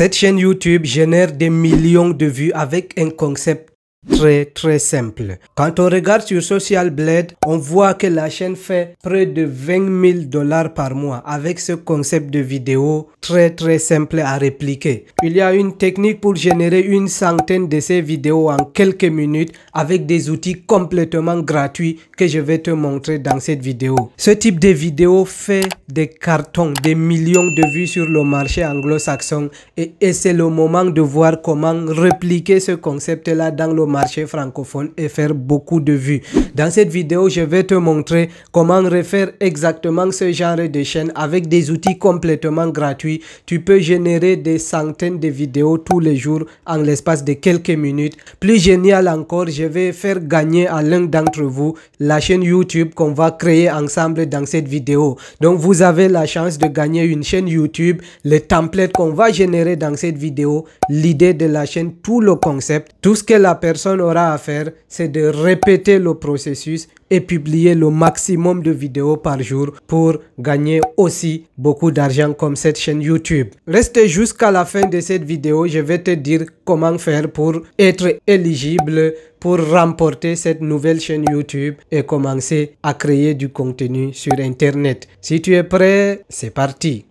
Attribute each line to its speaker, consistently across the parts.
Speaker 1: Cette chaîne YouTube génère des millions de vues avec un concept Très très simple. Quand on regarde sur Social Blade, on voit que la chaîne fait près de 20 000 dollars par mois avec ce concept de vidéo très très simple à répliquer. Il y a une technique pour générer une centaine de ces vidéos en quelques minutes avec des outils complètement gratuits que je vais te montrer dans cette vidéo. Ce type de vidéo fait des cartons, des millions de vues sur le marché anglo-saxon et, c'est le moment de voir comment répliquer ce concept là dans le marché francophone et faire beaucoup de vues. Dans cette vidéo, je vais te montrer comment refaire exactement ce genre de chaîne avec des outils complètement gratuits. Tu peux générer des centaines de vidéos tous les jours en l'espace de quelques minutes. Plus génial encore, je vais faire gagner à l'un d'entre vous la chaîne YouTube qu'on va créer ensemble dans cette vidéo. Donc vous avez la chance de gagner une chaîne YouTube, les templates qu'on va générer dans cette vidéo, l'idée de la chaîne, tout le concept, tout ce que la personne aura à faire, c'est de répéter le processus et publier le maximum de vidéos par jour pour gagner aussi beaucoup d'argent comme cette chaîne YouTube. Restez jusqu'à la fin de cette vidéo, je vais te dire comment faire pour être éligible pour remporter cette nouvelle chaîne YouTube et commencer à créer du contenu sur Internet. Si tu es prêt, c'est parti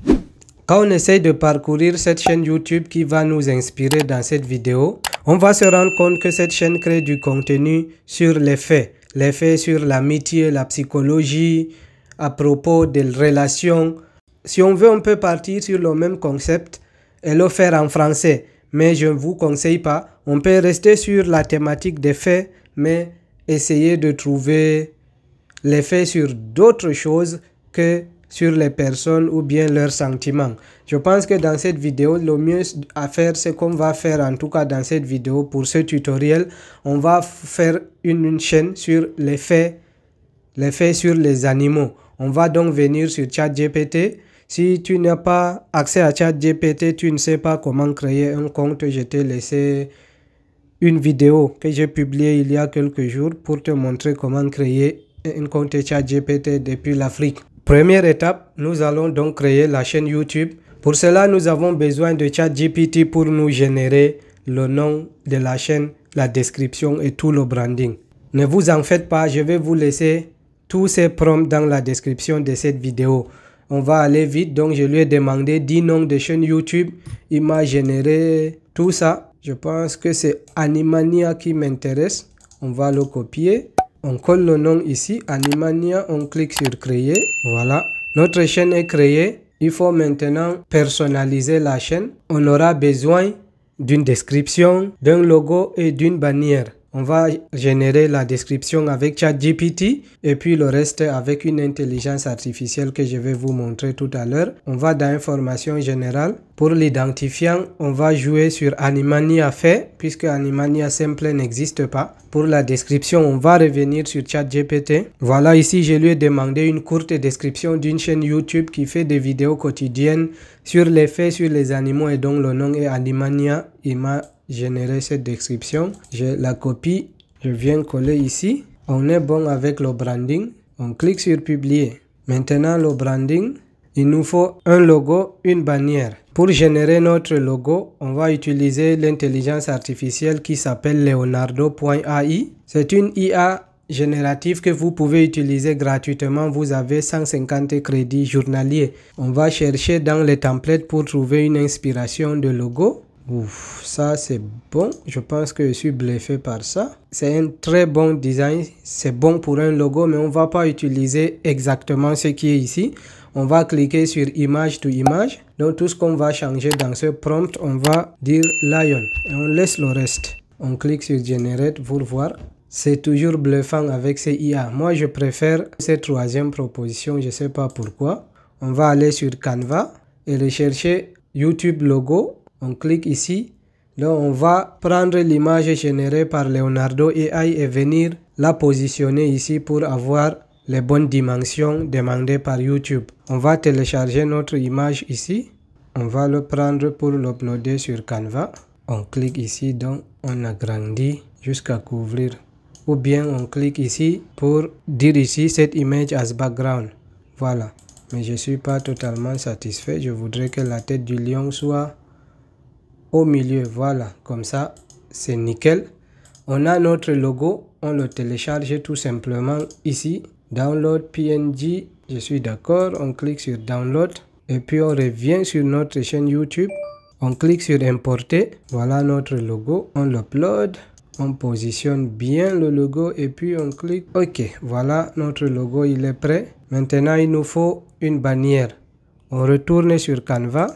Speaker 1: quand on essaye de parcourir cette chaîne YouTube qui va nous inspirer dans cette vidéo, on va se rendre compte que cette chaîne crée du contenu sur les faits. Les faits sur l'amitié, la psychologie, à propos des relations. Si on veut, on peut partir sur le même concept et le faire en français. Mais je ne vous conseille pas. On peut rester sur la thématique des faits, mais essayer de trouver les faits sur d'autres choses que sur les personnes ou bien leurs sentiments. Je pense que dans cette vidéo, le mieux à faire, c'est qu'on va faire en tout cas dans cette vidéo pour ce tutoriel, on va faire une, chaîne sur les faits, les faits sur les animaux. On va donc venir sur ChatGPT. Si tu n'as pas accès à ChatGPT, tu ne sais pas comment créer un compte, je t'ai laissé une vidéo que j'ai publiée il y a quelques jours pour te montrer comment créer un compte ChatGPT depuis l'Afrique. Première étape, nous allons donc créer la chaîne YouTube. Pour cela, nous avons besoin de ChatGPT pour nous générer le nom de la chaîne, la description et tout le branding. Ne vous en faites pas, je vais vous laisser tous ces prompts dans la description de cette vidéo. On va aller vite, donc je lui ai demandé 10 noms de chaîne YouTube. Il m'a généré tout ça. Je pense que c'est Animania qui m'intéresse. On va le copier on colle le nom ici, Animania, on clique sur créer, voilà. Notre chaîne est créée, il faut maintenant personnaliser la chaîne. On aura besoin d'une description, d'un logo et d'une bannière. On va générer la description avec ChatGPT et puis le reste avec une intelligence artificielle que je vais vous montrer tout à l'heure. On va dans information générale. Pour l'identifiant, on va jouer sur Animania fait puisque Animania simple n'existe pas. Pour la description, on va revenir sur ChatGPT. Voilà, ici je lui ai demandé une courte description d'une chaîne YouTube qui fait des vidéos quotidiennes sur les faits sur les animaux et donc le nom est Animania m'a générer cette description. Je la copie, je viens coller ici. On est bon avec le branding. On clique sur publier. Maintenant le branding, il nous faut un logo, une bannière. Pour générer notre logo, on va utiliser l'intelligence artificielle qui s'appelle leonardo.ai. C'est une IA générative que vous pouvez utiliser gratuitement. Vous avez 150 crédits journaliers. On va chercher dans les templates pour trouver une inspiration de logo. Ouf, ça c'est bon. Je pense que je suis bluffé par ça. C'est un très bon design. C'est bon pour un logo, mais on va pas utiliser exactement ce qui est ici. On va cliquer sur image to image. Donc tout ce qu'on va changer dans ce prompt, on va dire lion. Et on laisse le reste. On clique sur generate pour voir. C'est toujours bluffant avec ces IA. Moi je préfère cette troisième proposition, je sais pas pourquoi. On va aller sur Canva et rechercher YouTube logo on clique ici. Donc, on va prendre l'image générée par Leonardo AI et venir la positionner ici pour avoir les bonnes dimensions demandées par YouTube. On va télécharger notre image ici. On va le prendre pour l'uploader sur Canva. On clique ici, donc on agrandit jusqu'à couvrir. Ou bien on clique ici pour dire ici cette image as background. Voilà. Mais je ne suis pas totalement satisfait. Je voudrais que la tête du lion soit au milieu. Voilà, comme ça, c'est nickel. On a notre logo, on le télécharge tout simplement ici. Download PNG, je suis d'accord. On clique sur Download et puis on revient sur notre chaîne YouTube. On clique sur Importer. Voilà notre logo, on l'upload. On positionne bien le logo et puis on clique OK. Voilà, notre logo, il est prêt. Maintenant, il nous faut une bannière. On retourne sur Canva.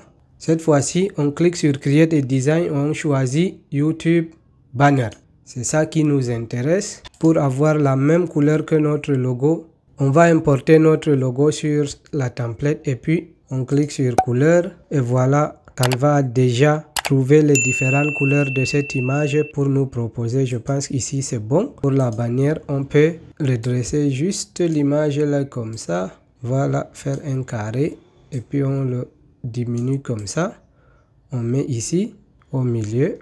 Speaker 1: Cette fois-ci, on clique sur Create et Design, on choisit YouTube Banner. C'est ça qui nous intéresse. Pour avoir la même couleur que notre logo, on va importer notre logo sur la template et puis on clique sur couleur et voilà Canva a déjà trouvé les différentes couleurs de cette image pour nous proposer. Je pense qu'ici c'est bon. Pour la bannière, on peut redresser juste l'image là comme ça. Voilà, faire un carré et puis on le diminue comme ça. On met ici au milieu.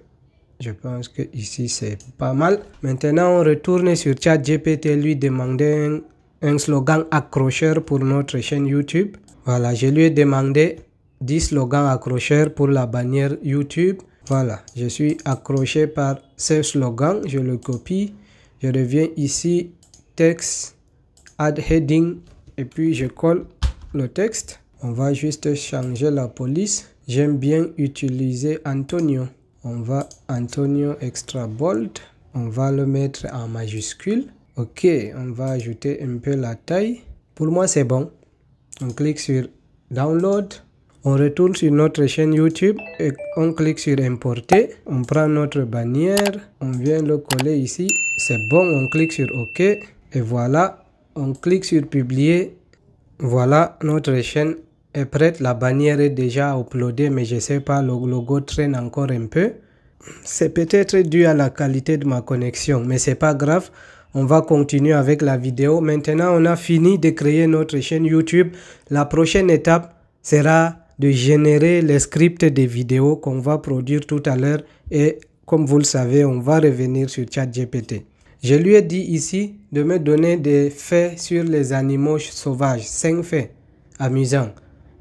Speaker 1: Je pense que ici c'est pas mal. Maintenant on retourne sur chat ChatGPT lui demander un, slogan accrocheur pour notre chaîne YouTube. Voilà, je lui ai demandé 10 slogans accrocheurs pour la bannière YouTube. Voilà, je suis accroché par ce slogan, je le copie. Je reviens ici, texte, add heading, et puis je colle le texte. On va juste changer la police. J'aime bien utiliser Antonio. On va Antonio Extra Bold. On va le mettre en majuscule. OK, on va ajouter un peu la taille. Pour moi, c'est bon. On clique sur Download. On retourne sur notre chaîne YouTube et on clique sur Importer. On prend notre bannière. On vient le coller ici. C'est bon, on clique sur OK. Et voilà, on clique sur Publier. Voilà, notre chaîne est prête, la bannière est déjà uploadée, mais je sais pas, le logo traîne encore un peu. C'est peut-être dû à la qualité de ma connexion, mais c'est pas grave. On va continuer avec la vidéo. Maintenant, on a fini de créer notre chaîne YouTube. La prochaine étape sera de générer les scripts des vidéos qu'on va produire tout à l'heure et comme vous le savez, on va revenir sur ChatGPT. Je lui ai dit ici de me donner des faits sur les animaux sauvages, 5 faits amusants.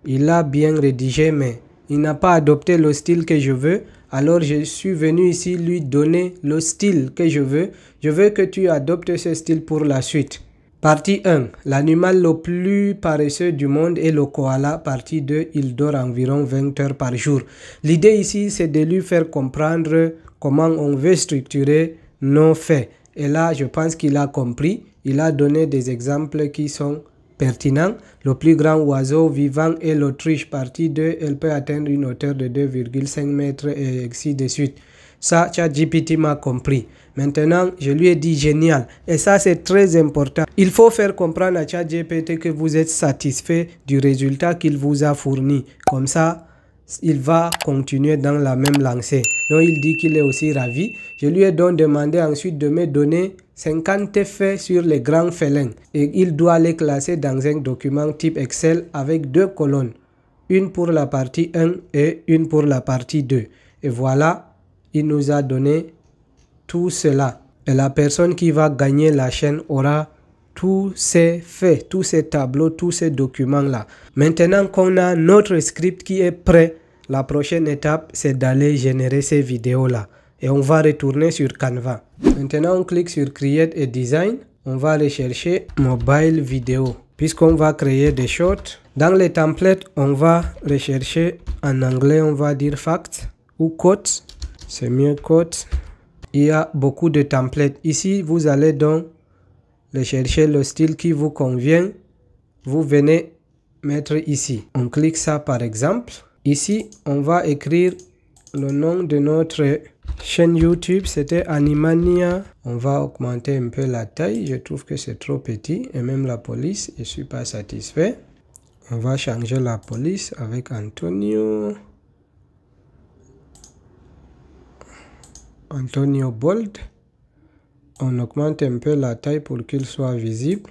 Speaker 1: Il a bien rédigé, mais il n'a pas adopté le style que je veux. Alors je suis venu ici lui donner le style que je veux. Je veux que tu adoptes ce style pour la suite. Partie 1. L'animal le plus paresseux du monde est le koala. Partie 2. Il dort environ 20 heures par jour. L'idée ici, c'est de lui faire comprendre comment on veut structurer nos faits. Et là, je pense qu'il a compris. Il a donné des exemples qui sont pertinent. Le plus grand oiseau vivant est l'Autriche partie 2. Elle peut atteindre une hauteur de 2,5 mètres et ainsi de suite. Ça, ChatGPT m'a compris. Maintenant, je lui ai dit génial. Et ça, c'est très important. Il faut faire comprendre à ChatGPT que vous êtes satisfait du résultat qu'il vous a fourni. Comme ça, il va continuer dans la même lancée il dit qu'il est aussi ravi. Je lui ai donc demandé ensuite de me donner 50 effets sur les grands félins et il doit les classer dans un document type Excel avec deux colonnes, une pour la partie 1 et une pour la partie 2. Et voilà, il nous a donné tout cela. Et la personne qui va gagner la chaîne aura tous ces faits, tous ces tableaux, tous ces documents-là. Maintenant qu'on a notre script qui est prêt, la prochaine étape, c'est d'aller générer ces vidéos-là. Et on va retourner sur Canva. Maintenant, on clique sur Create et Design. On va aller chercher Mobile Video. Puisqu'on va créer des shorts. Dans les templates, on va rechercher en anglais, on va dire Facts ou Quotes. C'est mieux Quotes. Il y a beaucoup de templates. Ici, vous allez donc rechercher le style qui vous convient. Vous venez mettre ici. On clique ça par exemple. Ici, on va écrire le nom de notre chaîne YouTube. C'était Animania. On va augmenter un peu la taille. Je trouve que c'est trop petit. Et même la police, je ne suis pas satisfait. On va changer la police avec Antonio. Antonio Bold. On augmente un peu la taille pour qu'il soit visible.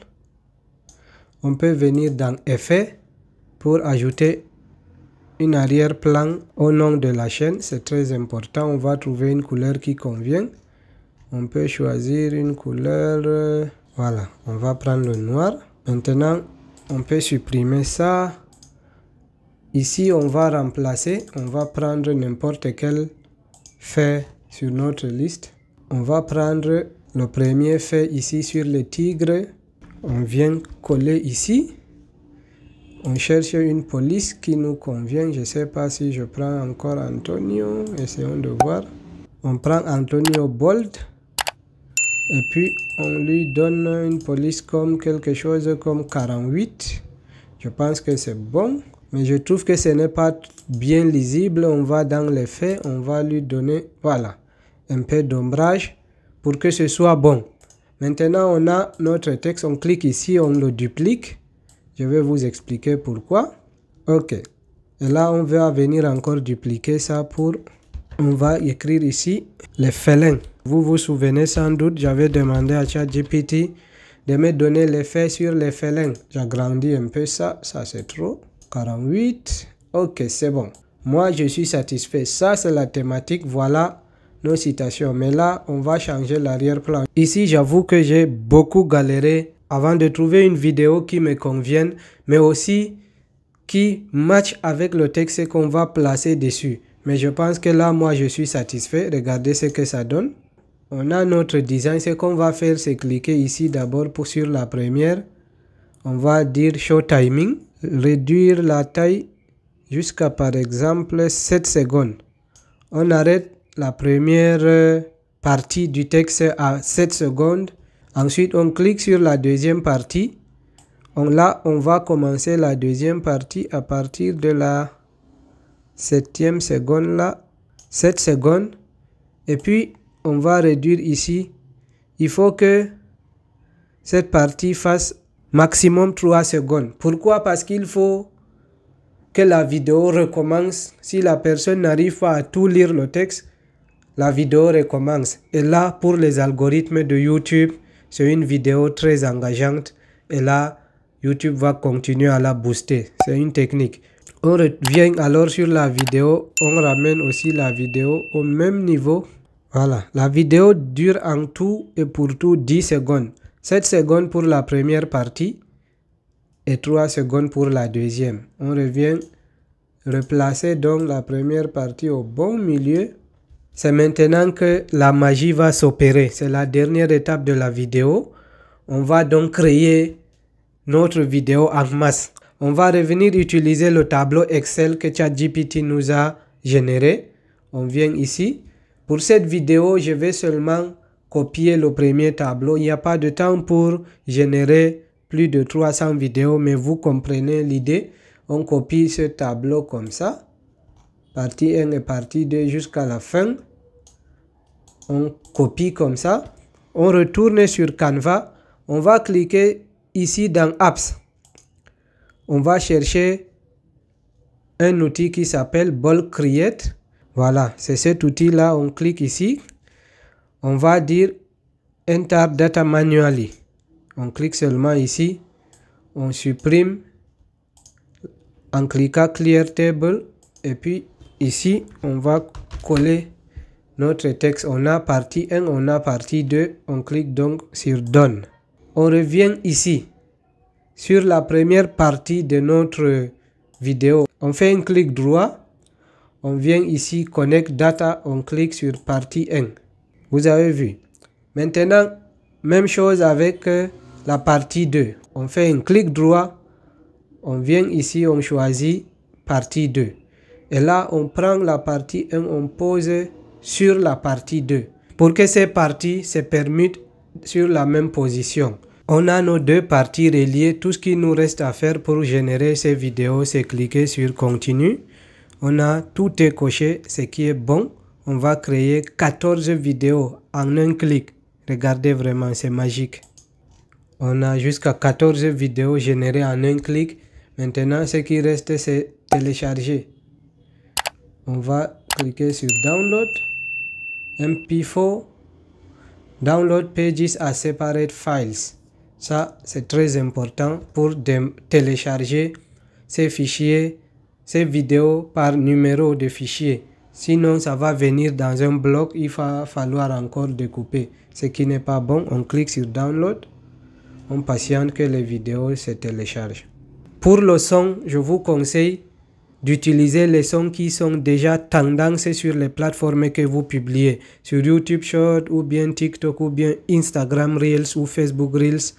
Speaker 1: On peut venir dans Effet pour ajouter arrière-plan au nom de la chaîne. C'est très important. On va trouver une couleur qui convient. On peut choisir une couleur. Euh, voilà, on va prendre le noir. Maintenant, on peut supprimer ça. Ici, on va remplacer. On va prendre n'importe quel fait sur notre liste. On va prendre le premier fait ici sur le tigre. On vient coller ici. On cherche une police qui nous convient. Je ne sais pas si je prends encore Antonio. Essayons de voir. On prend Antonio Bold. Et puis, on lui donne une police comme quelque chose comme 48. Je pense que c'est bon. Mais je trouve que ce n'est pas bien lisible. On va dans les faits. On va lui donner, voilà, un peu d'ombrage pour que ce soit bon. Maintenant, on a notre texte. On clique ici, on le duplique. Je vais vous expliquer pourquoi. OK. Et là, on va venir encore dupliquer ça pour... On va écrire ici les félins. Vous vous souvenez sans doute, j'avais demandé à ChatGPT de me donner l'effet sur les félins. J'agrandis un peu ça. Ça, c'est trop. 48. OK, c'est bon. Moi, je suis satisfait. Ça, c'est la thématique. Voilà nos citations. Mais là, on va changer l'arrière-plan. Ici, j'avoue que j'ai beaucoup galéré avant de trouver une vidéo qui me convienne, mais aussi qui matche avec le texte qu'on va placer dessus. Mais je pense que là, moi, je suis satisfait. Regardez ce que ça donne. On a notre design. Ce qu'on va faire, c'est cliquer ici d'abord pour sur la première. On va dire Show Timing. Réduire la taille jusqu'à, par exemple, 7 secondes. On arrête la première euh, partie du texte à 7 secondes Ensuite, on clique sur la deuxième partie. On, là, on va commencer la deuxième partie à partir de la septième seconde là, 7 secondes. Et puis, on va réduire ici. Il faut que cette partie fasse maximum 3 secondes. Pourquoi Parce qu'il faut que la vidéo recommence. Si la personne n'arrive pas à tout lire le texte, la vidéo recommence. Et là, pour les algorithmes de YouTube, c'est une vidéo très engageante et là, YouTube va continuer à la booster. C'est une technique. On revient alors sur la vidéo. On ramène aussi la vidéo au même niveau. Voilà. La vidéo dure en tout et pour tout 10 secondes. 7 secondes pour la première partie et 3 secondes pour la deuxième. On revient replacer donc la première partie au bon milieu. C'est maintenant que la magie va s'opérer. C'est la dernière étape de la vidéo. On va donc créer notre vidéo en masse. On va revenir utiliser le tableau Excel que ChatGPT nous a généré. On vient ici. Pour cette vidéo, je vais seulement copier le premier tableau. Il n'y a pas de temps pour générer plus de 300 vidéos, mais vous comprenez l'idée. On copie ce tableau comme ça. Partie 1 et partie 2 jusqu'à la fin on copie comme ça, on retourne sur Canva, on va cliquer ici dans Apps. On va chercher un outil qui s'appelle Bulk Create. Voilà, c'est cet outil-là, on clique ici. On va dire Enter Data Manually. On clique seulement ici. On supprime clique à Clear Table. Et puis ici, on va coller notre texte. On a partie 1, on a partie 2. On clique donc sur Done. On revient ici sur la première partie de notre vidéo. On fait un clic droit. On vient ici Connect Data. On clique sur partie 1. Vous avez vu. Maintenant, même chose avec euh, la partie 2. On fait un clic droit. On vient ici, on choisit partie 2. Et là, on prend la partie 1, on pose sur la partie 2 pour que ces parties se permutent sur la même position. On a nos deux parties reliées. Tout ce qu'il nous reste à faire pour générer ces vidéos, c'est cliquer sur continue. On a tout est ce qui est bon. On va créer 14 vidéos en un clic. Regardez vraiment, c'est magique. On a jusqu'à 14 vidéos générées en un clic. Maintenant, ce qui reste, c'est télécharger. On va cliquer sur Download. MP4. Download pages à separate files. Ça, c'est très important pour télécharger ces fichiers, ces vidéos par numéro de fichier. Sinon, ça va venir dans un bloc, il va falloir encore découper. Ce qui n'est pas bon, on clique sur Download. On patiente que les vidéos se téléchargent. Pour le son, je vous conseille d'utiliser les sons qui sont déjà tendances sur les plateformes que vous publiez, sur YouTube Short ou bien TikTok ou bien Instagram Reels ou Facebook Reels.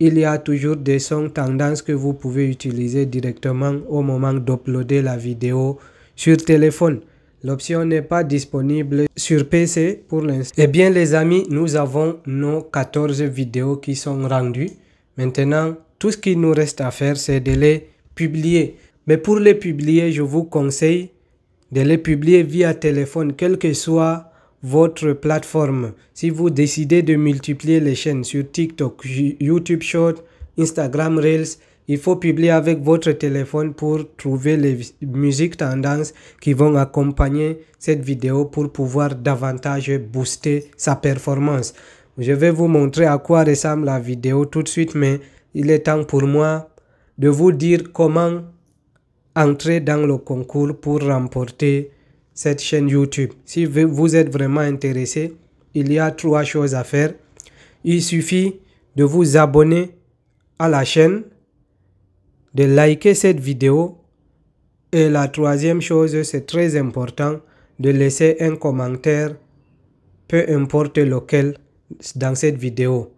Speaker 1: Il y a toujours des sons tendances que vous pouvez utiliser directement au moment d'uploader la vidéo sur téléphone. L'option n'est pas disponible sur PC pour l'instant. Eh bien les amis, nous avons nos 14 vidéos qui sont rendues. Maintenant, tout ce qu'il nous reste à faire, c'est de les publier. Mais pour les publier, je vous conseille de les publier via téléphone, quelle que soit votre plateforme. Si vous décidez de multiplier les chaînes sur TikTok, YouTube Short, Instagram Reels, il faut publier avec votre téléphone pour trouver les musiques tendances qui vont accompagner cette vidéo pour pouvoir davantage booster sa performance. Je vais vous montrer à quoi ressemble la vidéo tout de suite, mais il est temps pour moi de vous dire comment entrer dans le concours pour remporter cette chaîne YouTube. Si vous êtes vraiment intéressé, il y a trois choses à faire. Il suffit de vous abonner à la chaîne, de liker cette vidéo et la troisième chose, c'est très important, de laisser un commentaire, peu importe lequel, dans cette vidéo.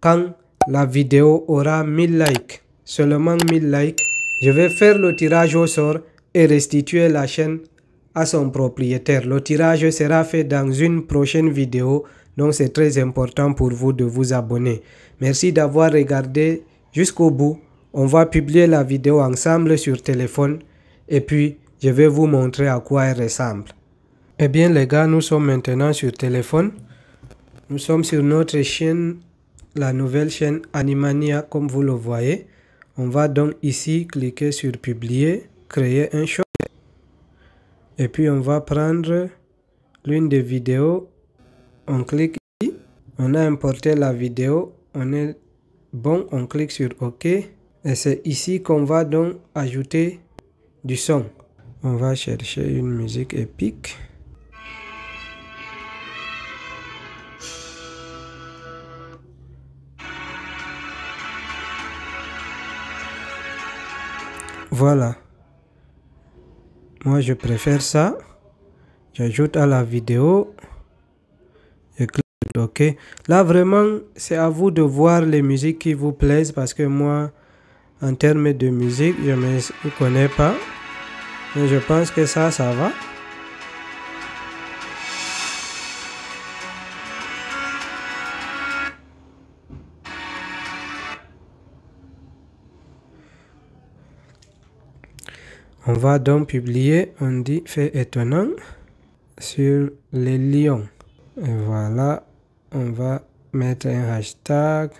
Speaker 1: Quand la vidéo aura 1000 likes, seulement 1000 likes, je vais faire le tirage au sort et restituer la chaîne à son propriétaire. Le tirage sera fait dans une prochaine vidéo, donc c'est très important pour vous de vous abonner. Merci d'avoir regardé jusqu'au bout. On va publier la vidéo ensemble sur téléphone et puis je vais vous montrer à quoi elle ressemble. Eh bien les gars, nous sommes maintenant sur téléphone. Nous sommes sur notre chaîne, la nouvelle chaîne Animania comme vous le voyez. On va donc ici cliquer sur publier, créer un show Et puis on va prendre l'une des vidéos. On clique ici. On a importé la vidéo. On est bon. On clique sur OK. Et c'est ici qu'on va donc ajouter du son. On va chercher une musique épique. Voilà. Moi, je préfère ça. J'ajoute à la vidéo. Je clique OK. Là, vraiment, c'est à vous de voir les musiques qui vous plaisent parce que moi, en termes de musique, je ne me connais pas. Mais je pense que ça, ça va. On va donc publier on dit fait étonnant sur les lions. Et voilà, on va mettre un hashtag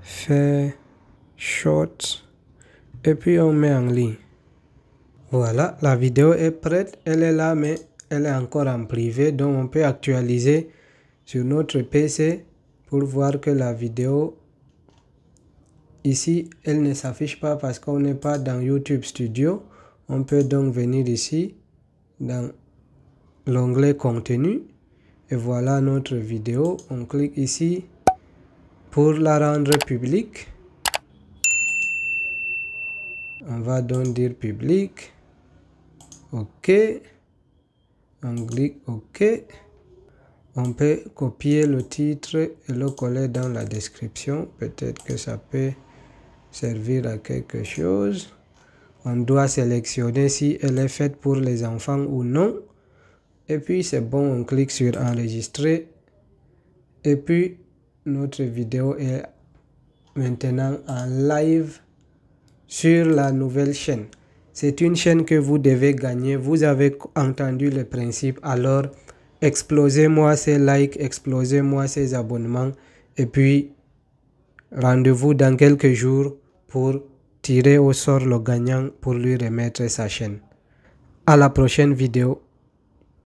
Speaker 1: fait short et puis on met en ligne. Voilà, la vidéo est prête, elle est là mais elle est encore en privé donc on peut actualiser sur notre PC pour voir que la vidéo Ici, elle ne s'affiche pas parce qu'on n'est pas dans YouTube Studio. On peut donc venir ici dans l'onglet contenu. Et voilà notre vidéo. On clique ici pour la rendre publique. On va donc dire public. OK. On clique OK. On peut copier le titre et le coller dans la description. Peut-être que ça peut servir à quelque chose. On doit sélectionner si elle est faite pour les enfants ou non. Et puis c'est bon, on clique sur enregistrer. Et puis notre vidéo est maintenant en live sur la nouvelle chaîne. C'est une chaîne que vous devez gagner. Vous avez entendu le principe. Alors, explosez-moi ces likes, explosez-moi ces abonnements. Et puis, rendez-vous dans quelques jours pour tirer au sort le gagnant pour lui remettre sa chaîne. À la prochaine vidéo.